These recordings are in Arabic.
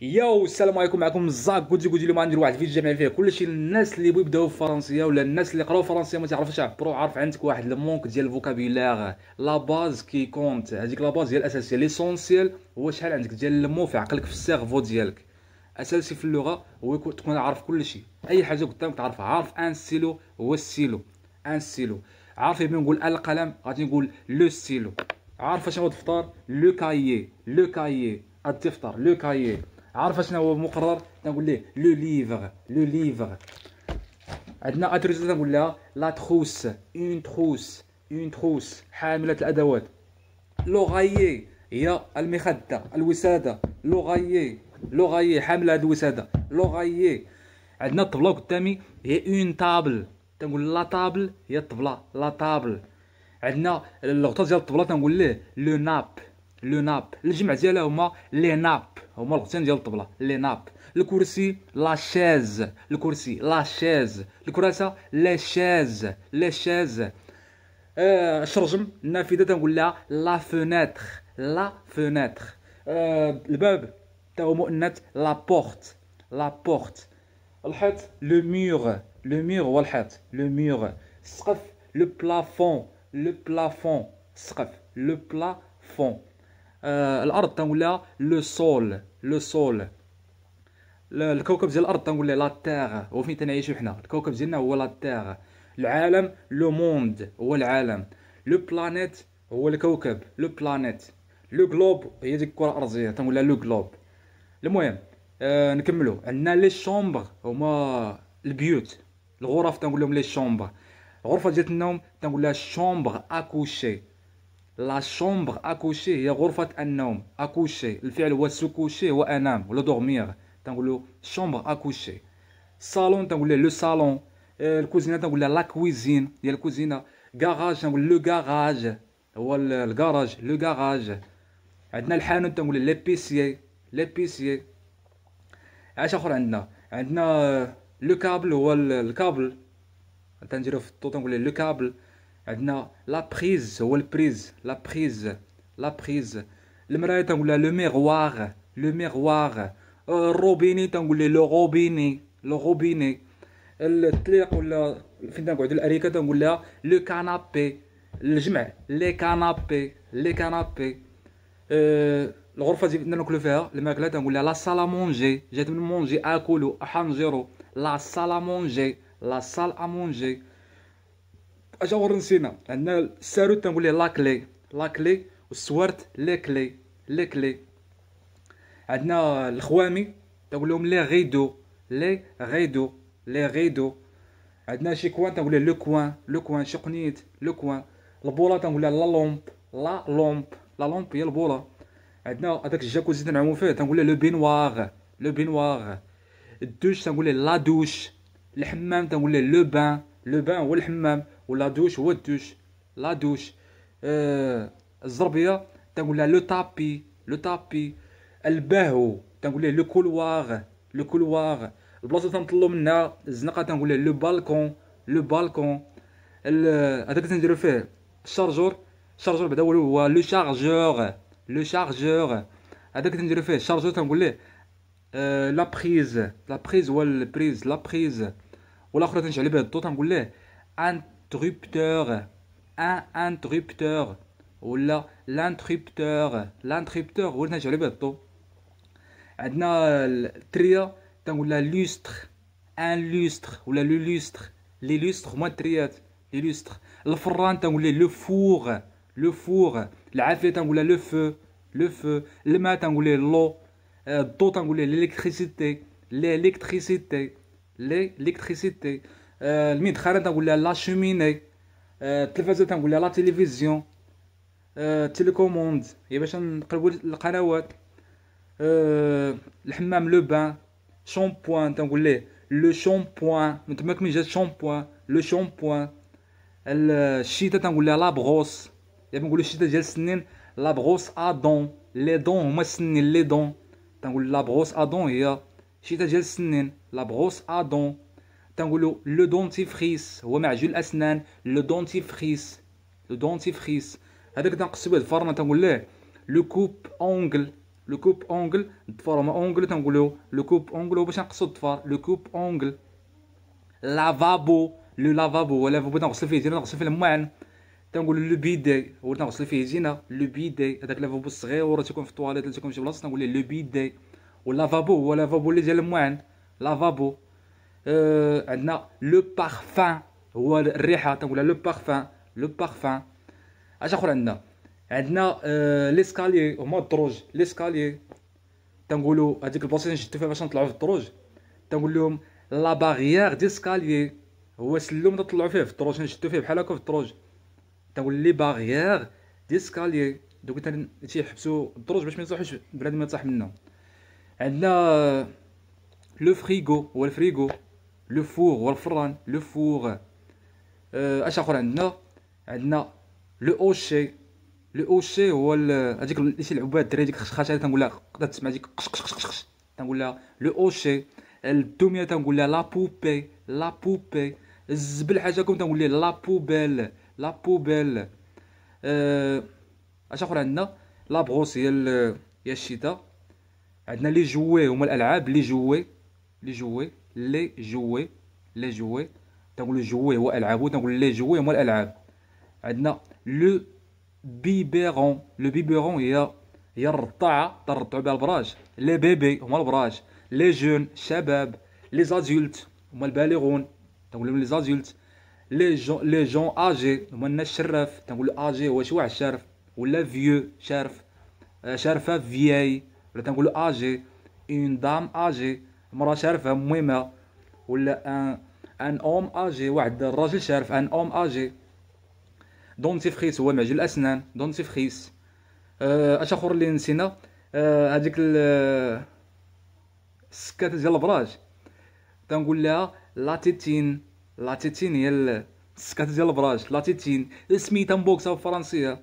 ياو السلام عليكم معكم زاك قلت قلت اليوم غندير واحد الفيديو جامع فيه كلشي الناس اللي بغيو يبداو فرنسيه ولا الناس اللي قراو فرنسيه ما تعرفش برو عارف عندك واحد المونك ديال الفوكابيلاغ لا باز كي كونت هذيك لا باز هي الاساسيه ليسونسيال هو شحال عندك ديال المو في عقلك في السيرفو ديالك اساسي في اللغه هو تكون عارف كلشي اي حاجه قدامك تعرفها عارف ان سيلو هو السيلو ان سيلو عارف بلي نقول القلم غادي نقول لو سيلو عارف شنو الدفتر لو كايي لو كايي الدفتر لو كايي عارف شنو هو مقرر تنقول ليه لو ليفغ لو ليفغ عندنا اتروس تنقول لها لا تخوس اون تخوس اون تخوس حامله الادوات لوغايي هي المخده الوساده لوغايي لوغايي حامله هذه الوساده لوغايي عندنا الطبله قدامي هي اون طابل تنقول لا طابل هي الطبله لا طابل عندنا الغطاس ديال الطبله تنقول ليه لو ناب لو ناب الجمع ديالها هما لي ناب هما الغطيان ديال الطبله لي ناب الكرسي لا شاز الكرسي لا شاز الكراسه لا شاز لا شاز آه النافذه تنقول لها لا فونيتر لا فونيتر آه الباب تا هو مؤنث لا بورت لا بورت الحيط لو ميغ لو ميغ هو الحيط لو ميغ السقف لو بلافون لو بلافون السقف لو بلافون آه الارض لها لو سول لو سول الكوكب ديال الارض تنقول لها لا تيغ هو فين تنعيشو حنا الكوكب ديالنا هو لا تيغ العالم لو موند هو العالم لو بلانيت هو الكوكب لو بلانيت لو جلوب هي ديك الكره الارضيه تنقولها لو جلوب المهم آه نكملو عندنا لي شومبر هما البيوت الغرف تنقول لهم لي شومبر الغرفه ديال النوم تنقول لها شومبر اكوشي لا شومبر اكوشي هي غرفه النوم اكوشي الفعل هو سكوشي وانام ولا دورمير تنقولو شومبر اكوشي صالون تنقول لو صالون الكوزينه تنقول لا كويزين هي الكوزينه كاراج تنقول لو كاراج هو الكراج لو كاراج عندنا الحانوت تنقول لي بيسيي عاش اخر عندنا عندنا لو كابل هو الكابل تنديرو في الطو تنقول لو كابل La prise, la prise, la prise. Le miroir, le miroir. Euh, le robinet, le robinet. Le canapé. Le canapé. Euh, le canapé. Le canapé. Le Le canapé. Le canapé. Le canapé. Le canapé. Le canapé. اجا نسينا عندنا الساروت تنقول ليه لاكلي لاكلي والسوارت ليكلي ليكلي عندنا الخوامي تنقول لهم لي غيدو لي غيدو لي غيدو عندنا شي كوان تنقول ليه لو كوان لو كوان شي قنيت لو كوان البولا تنقول لها لا لومب لا لومب لا لومب هي البولا عندنا هذاك الجاكوزي تنعمو فيه تنقول ليه لو بينواغ لو بينواغ الدوش تنقول ليه لا دوش الحمام تنقول ليه لو بان لو بان هو الحمام ولا دوش هو الدوش لا دوش آه الزربيه تنقول لها لو تابي لو تابي الباهو تنقول ليه لو كولواغ لو كولواغ البلاصه تنطلو منها الزنقه تنقول ليه لو بالكون لو بالكون هذاك اللي تنديرو فيه الشارجور الشارجور بعدا هو لو شارجور لو شارجور هذاك تنديرو فيه الشارجور تنقول ليه آه، لا بريز لا بريز هو البريز لا بريز والاخرى تنشعل بها الضو تنقول ليه انت interrupteur, un interrupteur, ou là l'interrupteur, l'interrupteur, ou l'interrupteur, l'interrupteur, l'interrupteur, l'illustre lustre, un lustre, ou la lustre, l'illustre, moi l'interrupteur, l'illustre. Le l'interrupteur, le four, le four, l'interrupteur, donc le feu, le feu, le l'eau, euh, d'autres, donc l'électricité, l'électricité. l'électricité. آه، المدخره تنقول لها لا شوميني آه، التلفازه تنقول لها لا تيليفزيون آه، تيليكوموند هي باش نقلبوا القنوات الحمام لو بان شامبوان تنقول ليه لو شامبوان من تماك من جات شامبوان لو شامبوان الشيتا تنقول لها لابغوس يا بنقولوا الشيتا ديال السنين لابغوس ادون لي دون هما السنين لي دون تنقول لابغوس ادون هي شيتا ديال السنين لابغوس ادون تنقولو لو دونتيفريس هو معجون الاسنان لو دونتيفريس لو دونتيفريس هذاك تنقصو به الفرن تنقول ليه لو كوب اونغل لو كوب اونغل الضفار اونغل تنقولو لو كوب اونغل باش نقصو الضفار لو كوب اونغل لافابو لو لافابو ولا لافابو تنغسل فيه زينه نغسل فيه الموان تنقول لو بيدي هو تنغسل فيه زينه لو بيدي هذاك لافابو الصغير تكون في الطواليت تكون في شي بلاصه تنقول ليه لو بيدي واللافابو هو اللي ديال الموان لافابو Euh, عندنا لو بارفان هو الريحه تنقولها لو بارفان لو بارفان اش اخر عندنا عندنا ليسكالي آه، هما الدروج ليسكالي تنقولوا هذيك البلاصه اللي نشدو فيها باش نطلعوا في الدروج تنقول لهم لا باغيير ديسكالي هو سلم تطلعوا فيه في الدروج نشدو فيه بحال هكا في الدروج تنقول لي باغيير ديسكالي دوك تيحبسوا الدروج باش ما يصحوش بلاد ما يطيح منهم عندنا لو آه، فريغو هو الفريغو لو فور والفران لو فور اش اخر عندنا عندنا لو اوشي لو اوشي هو هذيك اللي العباد الدراري ديك الخشخشه تنقول لها تقدر تسمع ديك قش قش قش قش تنقول لها لو اوشي الدميه تنقول لها لا بوبي لا بوبي الزبل حاجاكم تنقول ليه لا بوبيل لا بوبيل اش اخر عندنا لا بروس هي هي الشتاء عندنا لي جوي هما الالعاب لي جوي لي جوي لي جوي لي جوي تنقولو جوي هو العاب تنقول لي جوي هما الالعاب عندنا لو بيبيرون لو بيبيرون هي هي الرطاعه ترطعوا بها البراج لي بيبي هما البراج لي جون الشباب لي زادولت هما البالغون تنقول لهم لي زادولت لي جون لي جون اجي هما الناس الشراف تنقول اجي هو واحد شارف ولا فيو شارف آه، شارفه فياي ولا تنقول اجي اون دام اجي مرا شارفها مهمه ولا ان ان اوم اجي واحد الراجل شارف ان اوم اجي دونتيفريس هو معجون الاسنان دونتيفريس أه، اش اخر اللي نسينا أه، هذيك السكات ديال البراج تنقول لها لاتيتين لاتيتين هي السكات ديال البراج لاتيتين سميتها بوكسه بالفرنسيه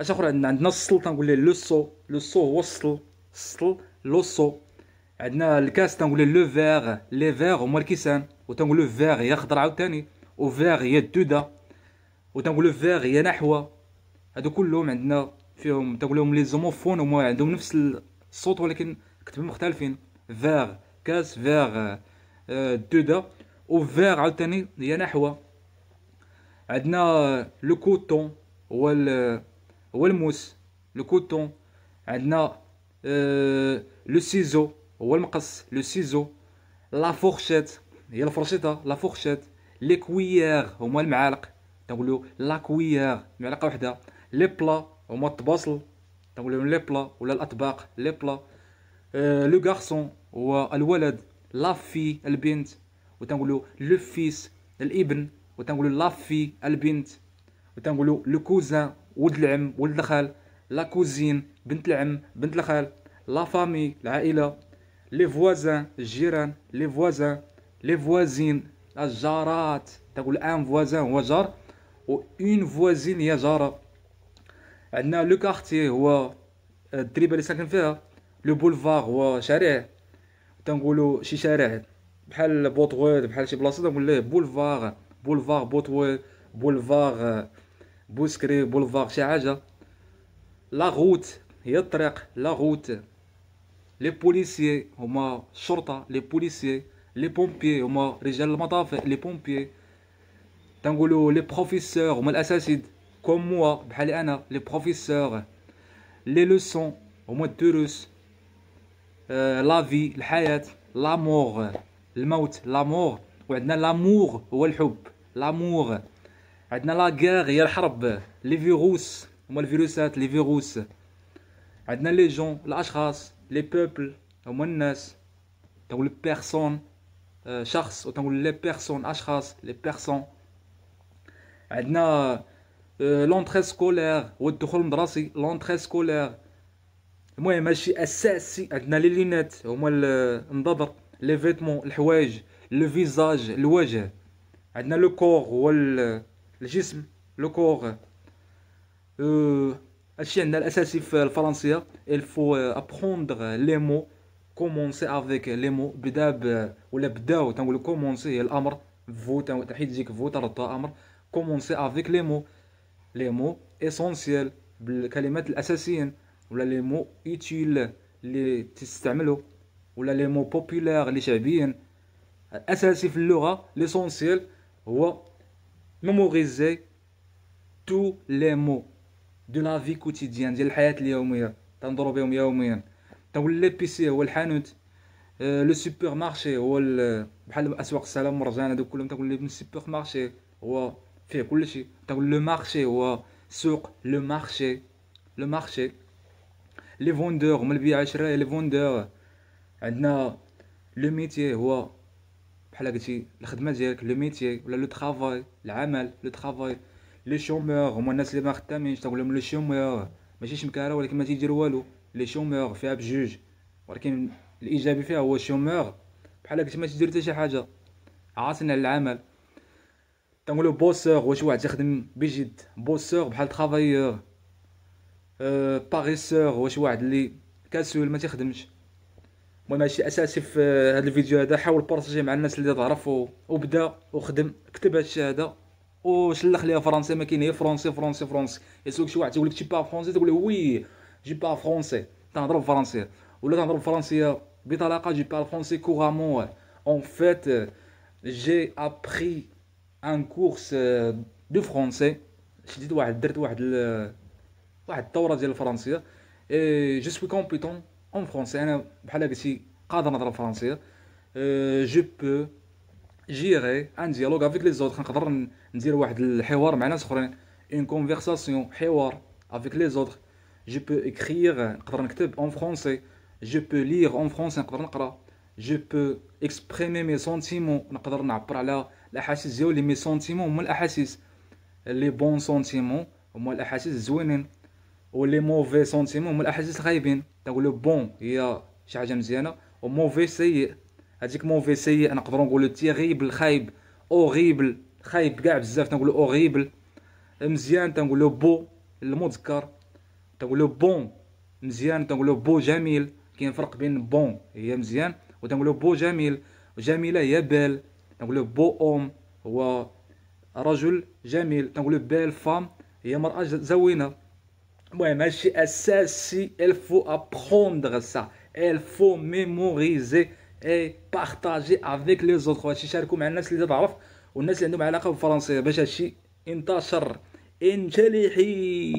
اش اخر عندنا عندنا السلطه نقول ليه لو سو لو سو هو السل السل لو سو عندنا الكاس تنقول لو فيغ لي فيغ هما الكيسان لو فيغ هي خضرا عاوتاني و فيغ هي وتنقول لو فيغ هي نحوه هادو كلهم عندنا فيهم لهم لي زوموفون هما عندهم نفس الصوت ولكن كتبهم مختلفين فيغ كاس فيغ آه، دوده فيغ عاوتاني هي نحوه عندنا لو كوتون هو هو الموس لو كوتون عندنا آه، لو سيزو هو المقص لو سيزو لا فورشيت هي الفرشيطه لا فورشيت لي كويير هما المعالق تنقولو لا كويير معلقه وحده لي بلا هما الطباصل تنقولو لي بلا ولا الاطباق لي بلا لو غارسون هو الولد لا في البنت وتنقولو لو فيس الابن وتنقولو لا في البنت وتنقولو لو كوزان ولد العم ولد الخال لا كوزين بنت العم بنت الخال لا فامي العائله لي فوازان الجيران لي فوازان لي فوازين الجارات تقول ان فوازان هو جار و اون فوازين هي جاره عندنا لو كارتي هو الدريبه اللي ساكن فيها لو بولفار هو شارع تنقولوا شي شارع بحال بوطويل بحال شي بلاصه تنقول ليه بولفار بولفار بوطويل بولفار بوسكري بولفار شي حاجه لا غوت هي الطريق لا غوت les policiers, moins, Sorta, les policiers, les pompiers, Omar Régional Mataf, les pompiers, Tangolo, les professeurs, Omar comme moi, les professeurs, les leçons, au moins euh, la vie, le Hayat, la mort, le l'amour, la mort, l'amour, l'amour, la guerre, le Harb, les virus, le virus, les virus, les gens, l'Ashras, les les peuples, les personnes, euh, les personnes, les personnes. Euh, l'entrée scolaire, l'entrée scolaire. Moi, je suis assez les lunettes, au moins les vêtements, le le visage, le Le corps, le le corps. Euh, هادشي عندنا الاساسي في الفرنسيه الفو ابروندر لي مو كومونسي افيك لي مو بدا ب ولا بداو تنقول كومونسي هي الامر فو تحيد تجيك فو ترد امر كومونسي افيك لي مو لي مو اسونسييل بالكلمات الاساسيين ولا لي مو ايتيل اللي تستعملو ولا لي مو بوبولار اللي شعبيين الاساسي في اللغه ليسونسيال هو ميموريزي تو لي مو دو لا في كوتيديان ديال الحياه اليوميه تنضرو بهم يوميا تولي بيسي هو الحانوت آه، لو سوبر مارشي هو بحال اسواق السلام مرجان هذوك كلهم تقول لي سوبر مارشي هو فيه كلشي تقول لو مارشي هو سوق لو مارشي لو مارشي لي فوندور هما البيع الشراء لي فوندور عندنا لو ميتي هو بحال قلتي الخدمه ديالك لو ميتي ولا لو ترافاي العمل لو ترافاي لي شومور هما الناس اللي ما خدامينش تقول لهم لي شومور ماشي شمكاره ولكن ما تيدير والو لي شومور فيها بجوج ولكن الايجابي فيها هو شومور بحال هكا ما تدير حتى شي حاجه عاصين على العمل تنقولو بوسور واش واحد يخدم بجد بوسور بحال ترافايور أه باريسور واش واحد اللي كاسول ما تيخدمش المهم هادشي اساسي في آه، هاد الفيديو هذا حاول بارطاجيه مع الناس اللي تعرفو وبدا وخدم كتب هادشي هذا Oh, je l'parle français, mais qui n'est français, français, français. et ce que tu vois? Tu dis que tu parles français? Tu dis oui, je parle français. T'es un drôle de français. tu t'es un drôle de parler français. Mais dans la cas, je parle français couramment. En fait, j'ai appris en cours de français. Je dis ouais, direct ouais, ouais, t'as français. Et je suis compétent en français. Je suis pas là que je suis français. Je peux جيري ان ديالوغ افيك لي زوتر نقدر ندير واحد الحوار مع ناس اخرين اون كونفرساسيون حوار افيك لي زوتر جو بو اكريغ نقدر نكتب اون فرونسي جو بو ليغ اون فرونسي نقدر نقرا جو بو اكسبريمي مي سونتيمون نقدر نعبر على الاحاسيس ديالي مي سونتيمون هما الاحاسيس لي بون سونتيمون هما الاحاسيس الزوينين ولي موفي سونتيمون هما الاحاسيس الخايبين تقول لو بون هي شي حاجه مزيانه وموفي سيء هذيك مون في سي نقدروا نقولوا تيغيبل خايب اوريبل خايب كاع بزاف تنقولو اوريبل مزيان تنقولو بو المذكر تنقولو بون مزيان تنقولو بو جميل كاين فرق بين بون هي مزيان وتنقولو بو جميل جميله هي بال تنقولو بو اوم هو رجل جميل تنقولو بال فام هي مرأة زوينة المهم هادشي اساسي الفو ابخوندغ سا الفو ميموريزي اي بارطاجي افيك لي زوطخ هادشي يشاركوا مع الناس اللي تعرف والناس اللي عندهم علاقه بالفرنسيه باش هادشي انتشر حي